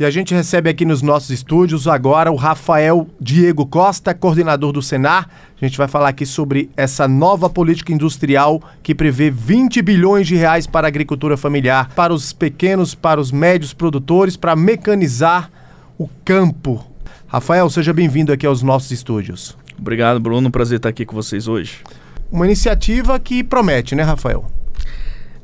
E a gente recebe aqui nos nossos estúdios agora o Rafael Diego Costa, coordenador do Senar. A gente vai falar aqui sobre essa nova política industrial que prevê 20 bilhões de reais para a agricultura familiar, para os pequenos, para os médios produtores, para mecanizar o campo. Rafael, seja bem-vindo aqui aos nossos estúdios. Obrigado, Bruno. Prazer estar aqui com vocês hoje. Uma iniciativa que promete, né, Rafael?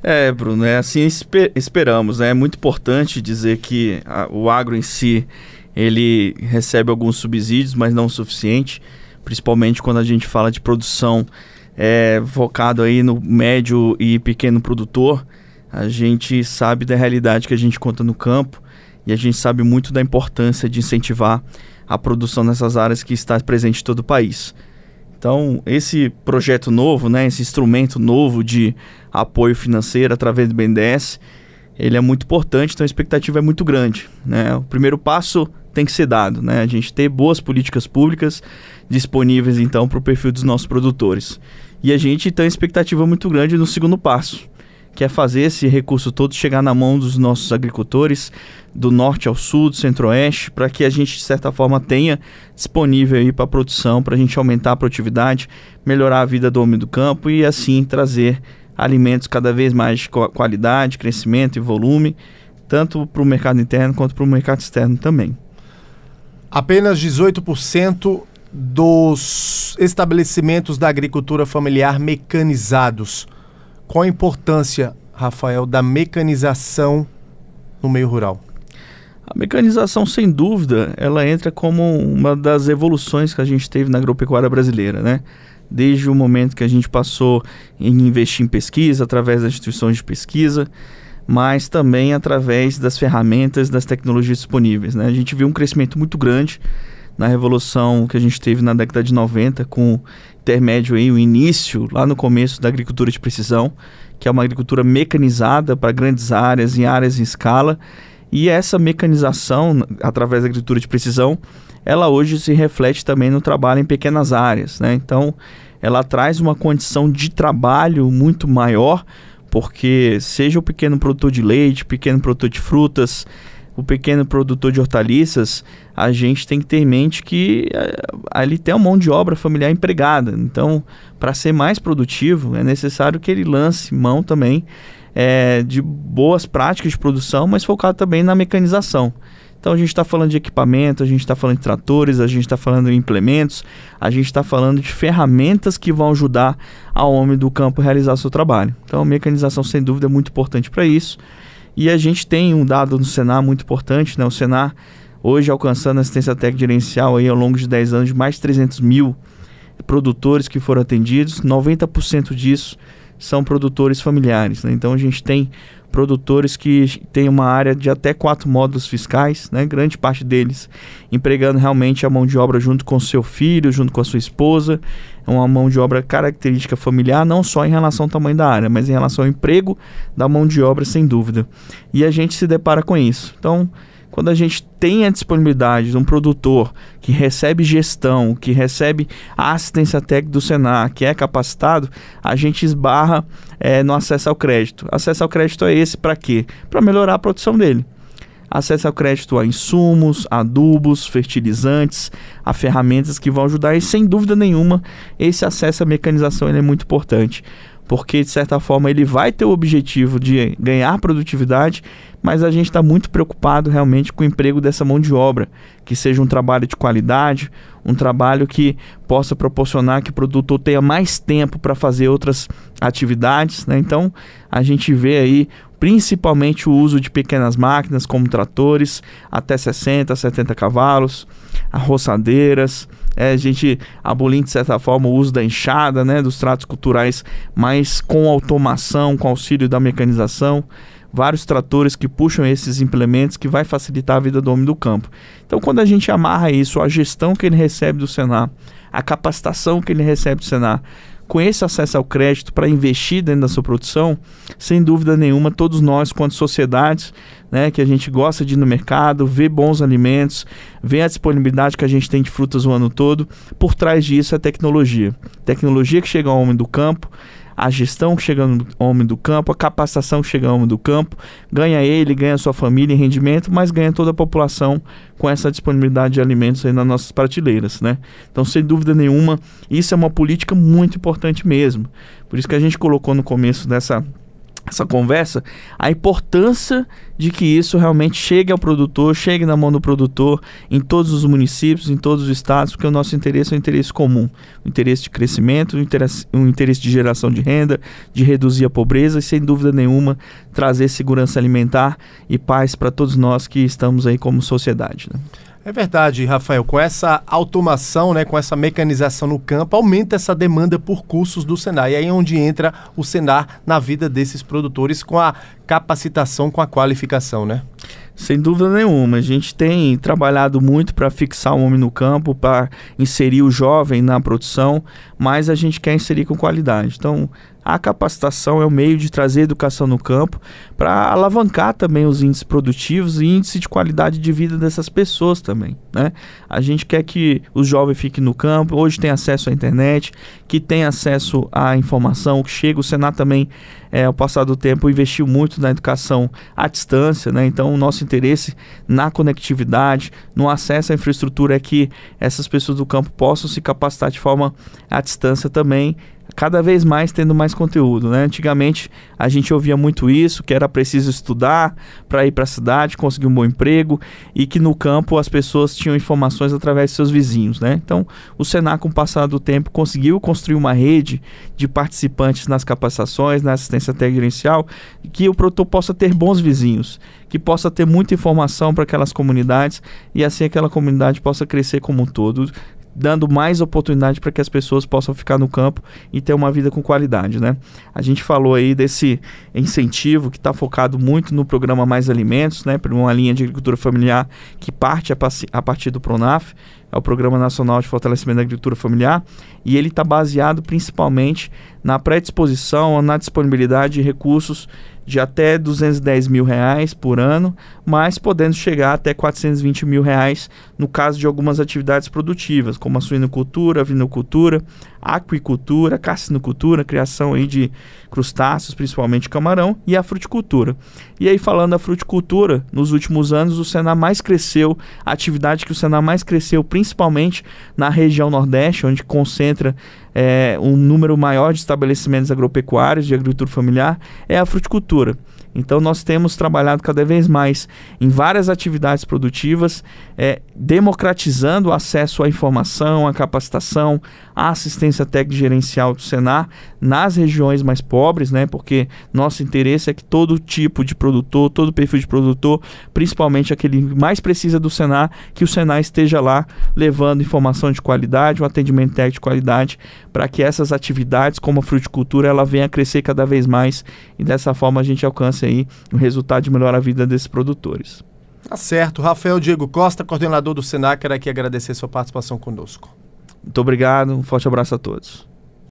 É, Bruno, é assim esper esperamos. Né? É muito importante dizer que a, o agro em si ele recebe alguns subsídios, mas não o suficiente, principalmente quando a gente fala de produção é, focado aí no médio e pequeno produtor. A gente sabe da realidade que a gente conta no campo e a gente sabe muito da importância de incentivar a produção nessas áreas que está presente em todo o país. Então, esse projeto novo, né, esse instrumento novo de apoio financeiro através do BNDES, ele é muito importante, então a expectativa é muito grande. Né? O primeiro passo tem que ser dado, né? a gente ter boas políticas públicas disponíveis então para o perfil dos nossos produtores. E a gente tem uma expectativa muito grande no segundo passo, que é fazer esse recurso todo chegar na mão dos nossos agricultores, do norte ao sul, do centro-oeste, para que a gente, de certa forma, tenha disponível aí para a produção, para a gente aumentar a produtividade, melhorar a vida do homem do campo e assim trazer alimentos cada vez mais de qualidade, crescimento e volume, tanto para o mercado interno quanto para o mercado externo também. Apenas 18% dos estabelecimentos da agricultura familiar mecanizados qual a importância, Rafael, da mecanização no meio rural? A mecanização, sem dúvida, ela entra como uma das evoluções que a gente teve na agropecuária brasileira, né? Desde o momento que a gente passou em investir em pesquisa, através das instituições de pesquisa, mas também através das ferramentas, das tecnologias disponíveis, né? A gente viu um crescimento muito grande na revolução que a gente teve na década de 90, com o intermédio aí, o início, lá no começo da agricultura de precisão, que é uma agricultura mecanizada para grandes áreas, em áreas em escala. E essa mecanização, através da agricultura de precisão, ela hoje se reflete também no trabalho em pequenas áreas. Né? Então, ela traz uma condição de trabalho muito maior, porque seja o pequeno produtor de leite, pequeno produtor de frutas, o pequeno produtor de hortaliças, a gente tem que ter em mente que eh, ali tem uma mão de obra familiar empregada. Então, para ser mais produtivo, é necessário que ele lance mão também é, de boas práticas de produção, mas focado também na mecanização. Então a gente está falando de equipamento, a gente está falando de tratores, a gente está falando de implementos, a gente está falando de ferramentas que vão ajudar ao homem do campo a realizar seu trabalho. Então a mecanização, sem dúvida, é muito importante para isso. E a gente tem um dado no Senar muito importante, né? O Senar hoje alcançando assistência técnica gerencial aí ao longo de 10 anos mais de 300 mil produtores que foram atendidos, 90% disso são produtores familiares. Né? Então a gente tem produtores que têm uma área de até quatro módulos fiscais, né? grande parte deles empregando realmente a mão de obra junto com seu filho, junto com a sua esposa. É uma mão de obra característica familiar, não só em relação ao tamanho da área, mas em relação ao emprego da mão de obra, sem dúvida. E a gente se depara com isso. Então quando a gente tem a disponibilidade de um produtor que recebe gestão, que recebe a assistência técnica do Senar, que é capacitado, a gente esbarra é, no acesso ao crédito. Acesso ao crédito é esse para quê? Para melhorar a produção dele acesso ao crédito a insumos, adubos, fertilizantes, a ferramentas que vão ajudar e sem dúvida nenhuma esse acesso à mecanização é muito importante porque de certa forma ele vai ter o objetivo de ganhar produtividade, mas a gente está muito preocupado realmente com o emprego dessa mão de obra, que seja um trabalho de qualidade, um trabalho que possa proporcionar que o produtor tenha mais tempo para fazer outras atividades. Né? Então a gente vê aí principalmente o uso de pequenas máquinas como tratores, até 60, 70 cavalos, arroçadeiras é, a gente abolindo, de certa forma, o uso da enxada, né, dos tratos culturais, mas com automação, com auxílio da mecanização vários tratores que puxam esses implementos que vai facilitar a vida do homem do campo. Então, quando a gente amarra isso, a gestão que ele recebe do Senar, a capacitação que ele recebe do Senar, com esse acesso ao crédito para investir dentro da sua produção, sem dúvida nenhuma, todos nós, quanto sociedades, né, que a gente gosta de ir no mercado, ver bons alimentos, ver a disponibilidade que a gente tem de frutas o ano todo, por trás disso é tecnologia. Tecnologia que chega ao homem do campo, a gestão que chega no homem do campo, a capacitação que chega no homem do campo. Ganha ele, ganha sua família em rendimento, mas ganha toda a população com essa disponibilidade de alimentos aí nas nossas prateleiras, né? Então, sem dúvida nenhuma, isso é uma política muito importante mesmo. Por isso que a gente colocou no começo dessa essa conversa, a importância de que isso realmente chegue ao produtor, chegue na mão do produtor, em todos os municípios, em todos os estados, porque o nosso interesse é um interesse comum, um interesse de crescimento, um interesse, um interesse de geração de renda, de reduzir a pobreza e, sem dúvida nenhuma, trazer segurança alimentar e paz para todos nós que estamos aí como sociedade. Né? É verdade, Rafael. Com essa automação, né, com essa mecanização no campo, aumenta essa demanda por cursos do Senar. E aí é onde entra o Senar na vida desses produtores com a capacitação, com a qualificação, né? Sem dúvida nenhuma. A gente tem trabalhado muito para fixar o homem no campo, para inserir o jovem na produção, mas a gente quer inserir com qualidade. Então, a capacitação é o meio de trazer educação no campo para alavancar também os índices produtivos e índice de qualidade de vida dessas pessoas também. Né? A gente quer que os jovens fiquem no campo, hoje tem acesso à internet, que tem acesso à informação, que chega. O Senado também, é, ao passar do tempo, investiu muito na educação à distância, né? então o nosso interesse na conectividade, no acesso à infraestrutura é que essas pessoas do campo possam se capacitar de forma à distância também cada vez mais tendo mais conteúdo, né? Antigamente a gente ouvia muito isso, que era preciso estudar para ir para a cidade, conseguir um bom emprego e que no campo as pessoas tinham informações através de seus vizinhos, né? Então, o Senac com o passar do tempo conseguiu construir uma rede de participantes nas capacitações, na assistência gerencial, que o produtor possa ter bons vizinhos, que possa ter muita informação para aquelas comunidades e assim aquela comunidade possa crescer como um todo, dando mais oportunidade para que as pessoas possam ficar no campo e ter uma vida com qualidade, né? A gente falou aí desse incentivo que está focado muito no programa Mais Alimentos, né? Para uma linha de agricultura familiar que parte a, a partir do Pronaf, é o Programa Nacional de Fortalecimento da Agricultura Familiar, e ele está baseado principalmente na predisposição ou na disponibilidade de recursos de até 210 mil reais por ano, mas podendo chegar até 420 mil reais no caso de algumas atividades produtivas, como a suinocultura, a vinocultura, a aquicultura, a carcinocultura, criação aí de crustáceos, principalmente camarão, e a fruticultura. E aí falando da fruticultura, nos últimos anos o Senar mais cresceu, a atividade que o Senar mais cresceu principalmente na região Nordeste, onde concentra é, um número maior de estabelecimentos agropecuários de agricultura familiar, é a fruticultura. Então nós temos trabalhado cada vez mais em várias atividades produtivas, é, democratizando o acesso à informação, à capacitação, à assistência técnica gerencial do Senar nas regiões mais pobres, né? Porque nosso interesse é que todo tipo de produtor, todo perfil de produtor, principalmente aquele que mais precisa do Senar, que o Senar esteja lá levando informação de qualidade, o um atendimento técnico de qualidade, para que essas atividades, como a fruticultura, ela venha a crescer cada vez mais e dessa forma a gente alcance aí o resultado de melhorar a vida desses produtores. Tá certo. Rafael Diego Costa, coordenador do Senac, era aqui agradecer sua participação conosco. Muito obrigado, um forte abraço a todos.